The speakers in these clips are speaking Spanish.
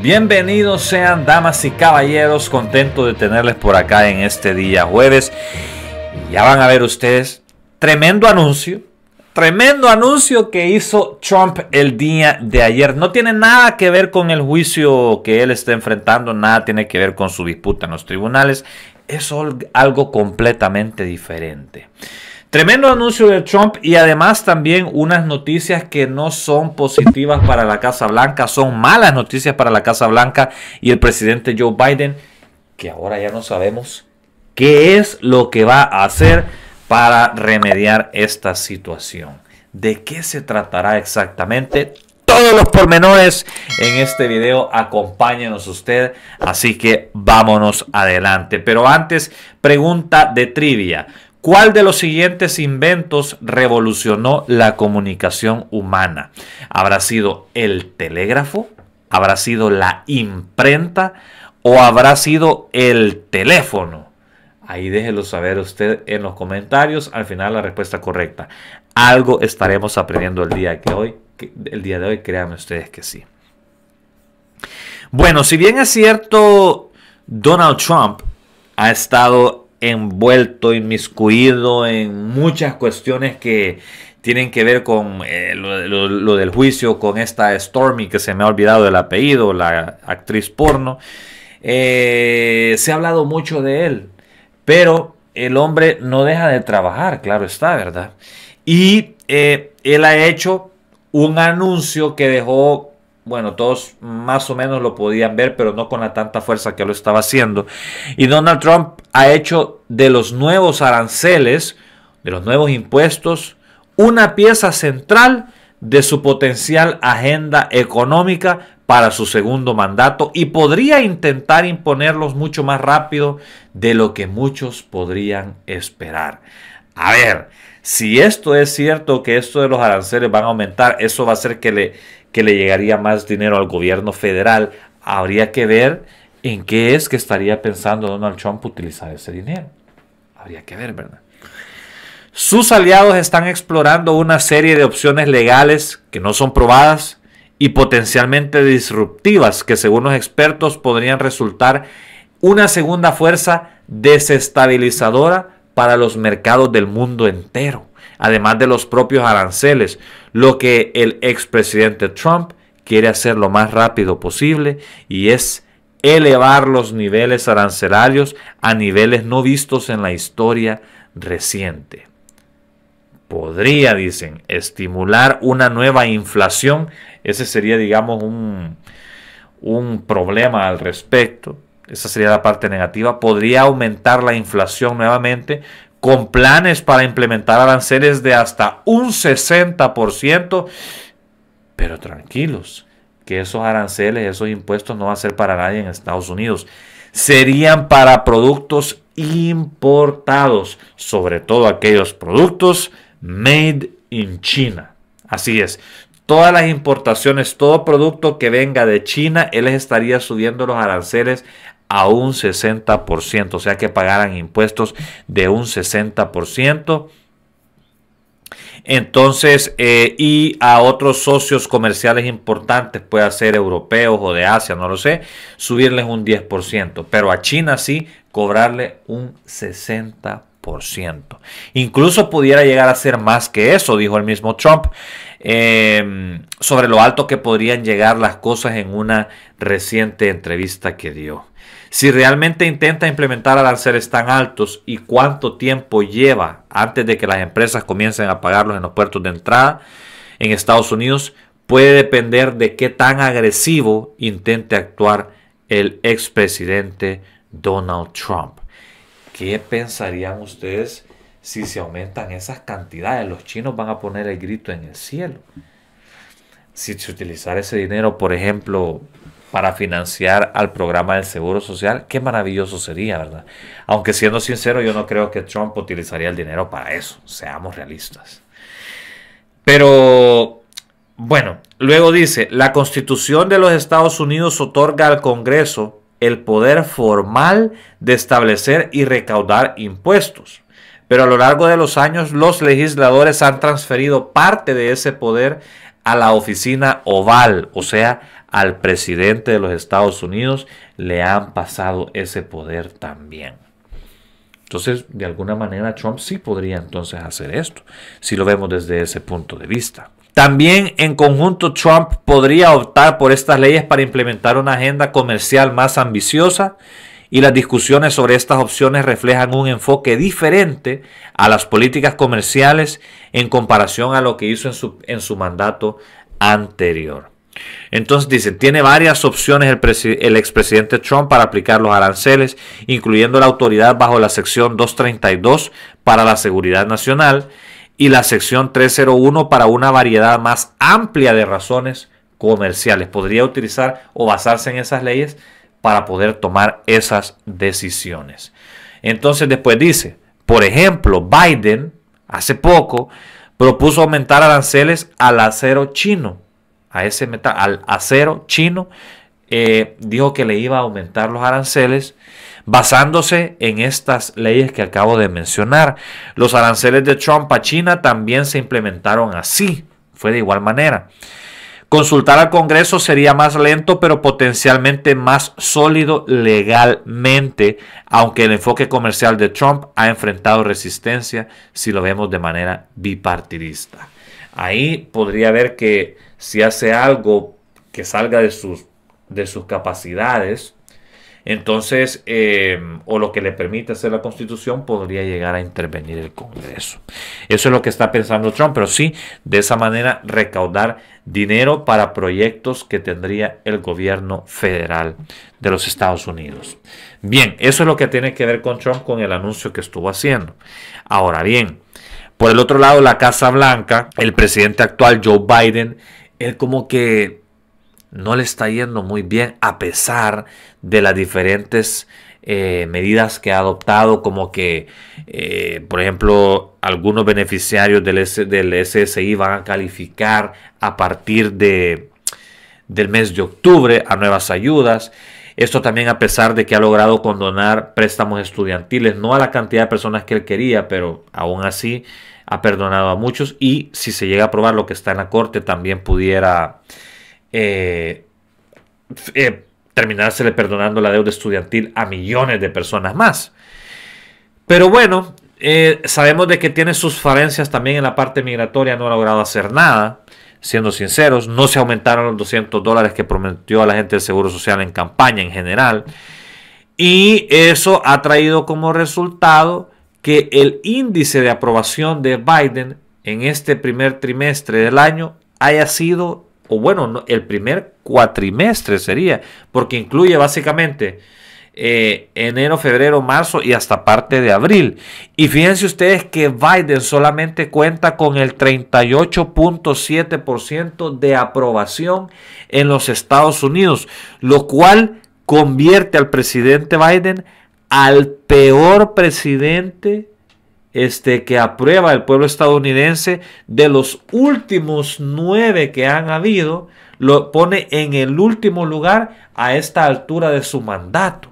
Bienvenidos sean damas y caballeros, contento de tenerles por acá en este día jueves. Ya van a ver ustedes, tremendo anuncio, tremendo anuncio que hizo Trump el día de ayer. No tiene nada que ver con el juicio que él está enfrentando, nada tiene que ver con su disputa en los tribunales, es algo completamente diferente. Tremendo anuncio de Trump y además también unas noticias que no son positivas para la Casa Blanca, son malas noticias para la Casa Blanca y el presidente Joe Biden, que ahora ya no sabemos qué es lo que va a hacer para remediar esta situación. ¿De qué se tratará exactamente? Todos los pormenores en este video, acompáñenos usted, así que vámonos adelante. Pero antes, pregunta de trivia. ¿Cuál de los siguientes inventos revolucionó la comunicación humana? ¿Habrá sido el telégrafo? ¿Habrá sido la imprenta? ¿O habrá sido el teléfono? Ahí déjelo saber usted en los comentarios. Al final la respuesta correcta. Algo estaremos aprendiendo el día, que hoy, el día de hoy, créanme ustedes que sí. Bueno, si bien es cierto, Donald Trump ha estado envuelto, inmiscuido en muchas cuestiones que tienen que ver con eh, lo, del juicio, con esta Stormy, que se me ha olvidado el apellido, la actriz porno. Eh, se ha hablado mucho de él, pero el hombre no deja de trabajar, claro está, ¿verdad? Y eh, él ha hecho un anuncio que dejó, bueno, todos más o menos lo podían ver, pero no con la tanta fuerza que lo estaba haciendo. Y Donald Trump ha hecho de los nuevos aranceles, de los nuevos impuestos, una pieza central de su potencial agenda económica para su segundo mandato y podría intentar imponerlos mucho más rápido de lo que muchos podrían esperar. A ver, si esto es cierto que esto de los aranceles van a aumentar, eso va a hacer que le, que le llegaría más dinero al gobierno federal. Habría que ver en qué es que estaría pensando Donald Trump utilizar ese dinero habría que ver, ¿verdad? Sus aliados están explorando una serie de opciones legales que no son probadas y potencialmente disruptivas que según los expertos podrían resultar una segunda fuerza desestabilizadora para los mercados del mundo entero, además de los propios aranceles, lo que el expresidente Trump quiere hacer lo más rápido posible y es elevar los niveles arancelarios a niveles no vistos en la historia reciente. Podría, dicen, estimular una nueva inflación. Ese sería, digamos, un, un problema al respecto. Esa sería la parte negativa. Podría aumentar la inflación nuevamente con planes para implementar aranceles de hasta un 60%. Pero tranquilos, que esos aranceles, esos impuestos no van a ser para nadie en Estados Unidos. Serían para productos importados, sobre todo aquellos productos made in China. Así es. Todas las importaciones, todo producto que venga de China, él les estaría subiendo los aranceles a un 60%, o sea que pagaran impuestos de un 60% entonces, eh, y a otros socios comerciales importantes, puede ser europeos o de Asia, no lo sé, subirles un 10%, pero a China sí cobrarle un 60%. Incluso pudiera llegar a ser más que eso, dijo el mismo Trump. Em, sobre lo alto que podrían llegar las cosas en una reciente entrevista que dio. Si realmente intenta implementar aranceles tan altos y cuánto tiempo lleva antes de que las empresas comiencen a pagarlos en los puertos de entrada en Estados Unidos, puede depender de qué tan agresivo intente actuar el expresidente Donald Trump. ¿Qué pensarían ustedes si se aumentan esas cantidades, los chinos van a poner el grito en el cielo. Si se utilizara ese dinero, por ejemplo, para financiar al programa del Seguro Social, qué maravilloso sería, ¿verdad? Aunque siendo sincero, yo no creo que Trump utilizaría el dinero para eso, seamos realistas. Pero, bueno, luego dice, la Constitución de los Estados Unidos otorga al Congreso el poder formal de establecer y recaudar impuestos pero a lo largo de los años los legisladores han transferido parte de ese poder a la oficina oval, o sea, al presidente de los Estados Unidos le han pasado ese poder también. Entonces, de alguna manera, Trump sí podría entonces hacer esto, si lo vemos desde ese punto de vista. También en conjunto Trump podría optar por estas leyes para implementar una agenda comercial más ambiciosa y las discusiones sobre estas opciones reflejan un enfoque diferente a las políticas comerciales en comparación a lo que hizo en su, mandato anterior. Entonces dice, tiene varias opciones el, el, expresidente Trump para aplicar los aranceles, incluyendo la autoridad bajo la sección 232 para la seguridad nacional y la sección 301 para una variedad más amplia de razones comerciales. Podría utilizar o basarse en esas leyes para poder tomar esas decisiones. Entonces después dice, por ejemplo, Biden hace poco propuso aumentar aranceles al acero chino, a ese metal, al acero chino, eh, dijo que le iba a aumentar los aranceles basándose en estas leyes que acabo de mencionar. Los aranceles de Trump a China también se implementaron así, fue de igual manera. Consultar al Congreso sería más lento, pero potencialmente más sólido legalmente, aunque el enfoque comercial de Trump ha enfrentado resistencia si lo vemos de manera bipartidista. Ahí podría ver que si hace algo que salga de sus, de sus capacidades, entonces, eh, o lo que le permite hacer la Constitución, podría llegar a intervenir el Congreso. Eso es lo que está pensando Trump, pero sí, de esa manera recaudar dinero para proyectos que tendría el gobierno federal de los Estados Unidos. Bien, eso es lo que tiene que ver con Trump con el anuncio que estuvo haciendo. Ahora bien, por el otro lado, la Casa Blanca, el presidente actual Joe Biden, él como que no le está yendo muy bien a pesar de las diferentes eh, medidas que ha adoptado, como que, eh, por ejemplo, algunos beneficiarios del, SSI van a calificar a partir de, del mes de octubre a nuevas ayudas. Esto también a pesar de que ha logrado condonar préstamos estudiantiles, no a la cantidad de personas que él quería, pero aún así ha perdonado a muchos y si se llega a aprobar lo que está en la corte también pudiera eh, terminársele perdonando la deuda estudiantil a millones de personas más. Pero bueno, eh, sabemos de que tiene sus falencias también en la parte migratoria, no ha logrado hacer nada, siendo sinceros, no se aumentaron los 200 dólares que prometió a la gente del Seguro Social en campaña en general. Y eso ha traído como resultado que el índice de aprobación de Biden en este primer trimestre del año haya sido o bueno, el primer cuatrimestre sería, porque incluye básicamente eh, enero, febrero, marzo y hasta parte de abril. Y fíjense ustedes que Biden solamente cuenta con el 38.7% de aprobación en los Estados Unidos, lo cual convierte al presidente Biden al peor presidente este, que aprueba el pueblo estadounidense, de los últimos nueve que han habido, lo pone en el último lugar a esta altura de su mandato.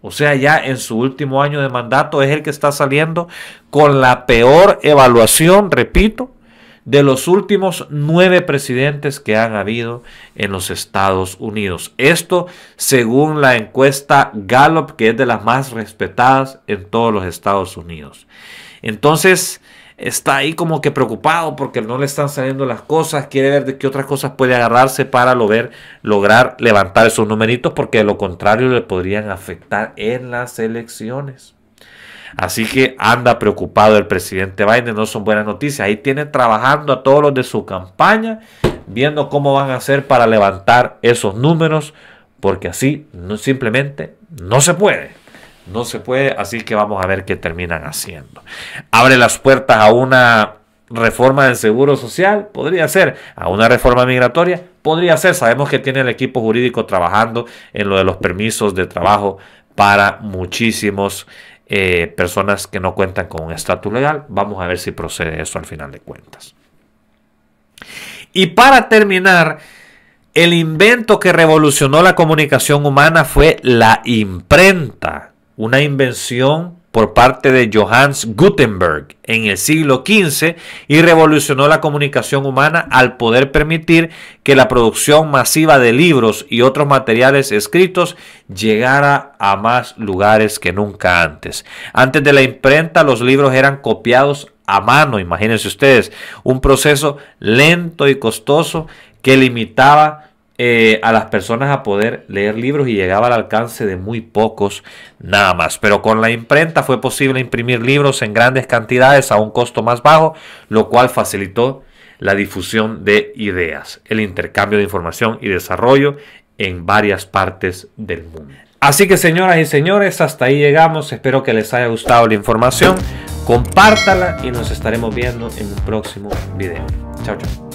O sea, ya en su último año de mandato es el que está saliendo con la peor evaluación, repito, de los últimos nueve presidentes que han habido en los Estados Unidos. Esto según la encuesta Gallup, que es de las más respetadas en todos los Estados Unidos. Entonces está ahí como que preocupado porque no le están saliendo las cosas, quiere ver de qué otras cosas puede agarrarse para lograr, levantar esos numeritos porque de lo contrario le podrían afectar en las elecciones. Así que anda preocupado el presidente Biden, no son buenas noticias. Ahí tiene trabajando a todos los de su campaña, viendo cómo van a hacer para levantar esos números, porque así no, simplemente no se puede. No se puede, así que vamos a ver qué terminan haciendo. Abre las puertas a una reforma del seguro social, podría ser, a una reforma migratoria, podría ser. Sabemos que tiene el equipo jurídico trabajando en lo de los permisos de trabajo para muchísimos eh, personas que no cuentan con un estatus legal. Vamos a ver si procede eso al final de cuentas. Y para terminar, el invento que revolucionó la comunicación humana fue la imprenta una invención por parte de Johannes Gutenberg en el siglo XV y revolucionó la comunicación humana al poder permitir que la producción masiva de libros y otros materiales escritos llegara a más lugares que nunca antes. Antes de la imprenta los libros eran copiados a mano, imagínense ustedes, un proceso lento y costoso que limitaba eh, a las personas a poder leer libros y llegaba al alcance de muy pocos nada más. Pero con la imprenta fue posible imprimir libros en grandes cantidades a un costo más bajo, lo cual facilitó la difusión de ideas, el intercambio de información y desarrollo en varias partes del mundo. Así que señoras y señores, hasta ahí llegamos. Espero que les haya gustado la información. Compártala y nos estaremos viendo en un próximo video. Chao, chao.